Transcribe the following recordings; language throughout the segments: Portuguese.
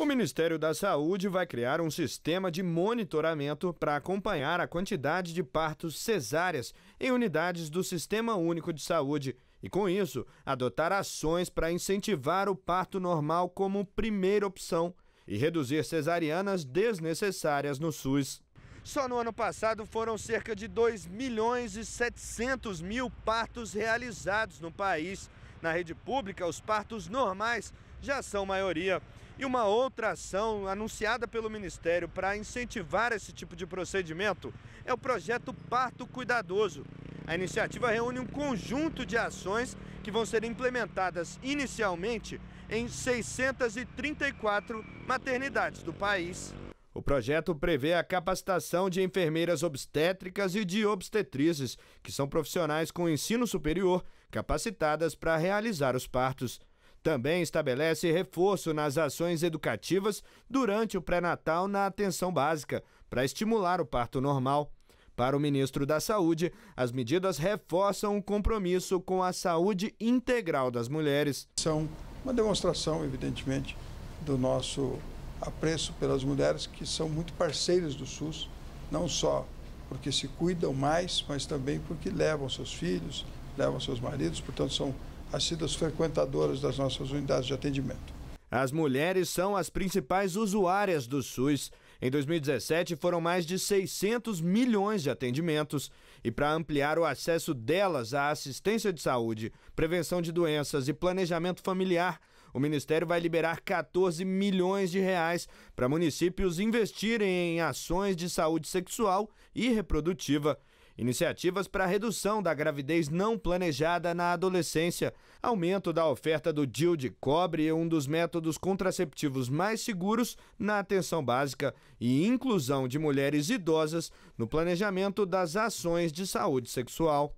O Ministério da Saúde vai criar um sistema de monitoramento para acompanhar a quantidade de partos cesáreas em unidades do Sistema Único de Saúde e, com isso, adotar ações para incentivar o parto normal como primeira opção e reduzir cesarianas desnecessárias no SUS. Só no ano passado foram cerca de 2 milhões e 700 mil partos realizados no país. Na rede pública, os partos normais já são maioria. E uma outra ação anunciada pelo Ministério para incentivar esse tipo de procedimento é o projeto Parto Cuidadoso. A iniciativa reúne um conjunto de ações que vão ser implementadas inicialmente em 634 maternidades do país. O projeto prevê a capacitação de enfermeiras obstétricas e de obstetrizes, que são profissionais com ensino superior capacitadas para realizar os partos. Também estabelece reforço nas ações educativas durante o pré-natal na atenção básica, para estimular o parto normal. Para o ministro da Saúde, as medidas reforçam o compromisso com a saúde integral das mulheres. São uma demonstração, evidentemente, do nosso apreço pelas mulheres que são muito parceiras do SUS, não só porque se cuidam mais, mas também porque levam seus filhos, levam seus maridos, portanto, são assíduas frequentadoras das nossas unidades de atendimento. As mulheres são as principais usuárias do SUS. Em 2017, foram mais de 600 milhões de atendimentos. E para ampliar o acesso delas à assistência de saúde, prevenção de doenças e planejamento familiar, o Ministério vai liberar 14 milhões de reais para municípios investirem em ações de saúde sexual e reprodutiva iniciativas para redução da gravidez não planejada na adolescência, aumento da oferta do DIL de cobre, um dos métodos contraceptivos mais seguros na atenção básica, e inclusão de mulheres idosas no planejamento das ações de saúde sexual.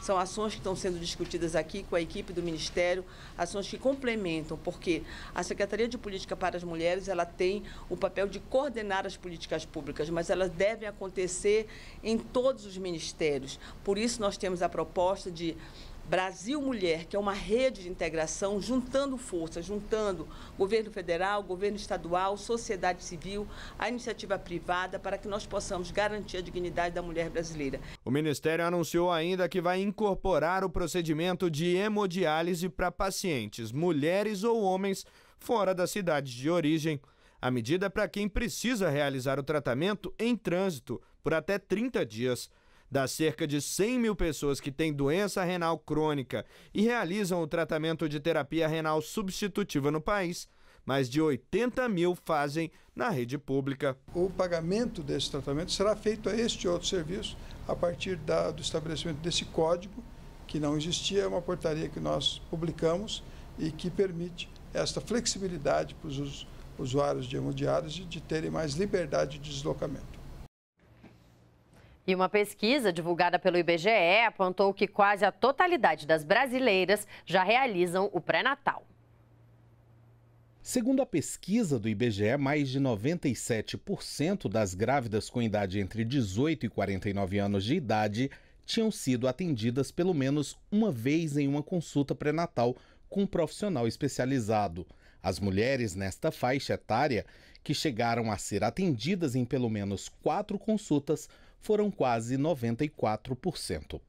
São ações que estão sendo discutidas aqui com a equipe do Ministério, ações que complementam, porque a Secretaria de Política para as Mulheres ela tem o papel de coordenar as políticas públicas, mas elas devem acontecer em todos os ministérios. Por isso nós temos a proposta de Brasil Mulher, que é uma rede de integração, juntando forças, juntando governo federal, governo estadual, sociedade civil, a iniciativa privada, para que nós possamos garantir a dignidade da mulher brasileira. O Ministério anunciou ainda que vai incorporar o procedimento de hemodiálise para pacientes, mulheres ou homens, fora da cidade de origem. A medida é para quem precisa realizar o tratamento em trânsito por até 30 dias. Das cerca de 100 mil pessoas que têm doença renal crônica e realizam o tratamento de terapia renal substitutiva no país, mais de 80 mil fazem na rede pública. O pagamento desse tratamento será feito a este outro serviço a partir da, do estabelecimento desse código, que não existia, é uma portaria que nós publicamos e que permite esta flexibilidade para os usuários de hemodiálise de terem mais liberdade de deslocamento. E uma pesquisa divulgada pelo IBGE apontou que quase a totalidade das brasileiras já realizam o pré-natal. Segundo a pesquisa do IBGE, mais de 97% das grávidas com idade entre 18 e 49 anos de idade tinham sido atendidas pelo menos uma vez em uma consulta pré-natal com um profissional especializado. As mulheres nesta faixa etária, que chegaram a ser atendidas em pelo menos quatro consultas, foram quase 94%.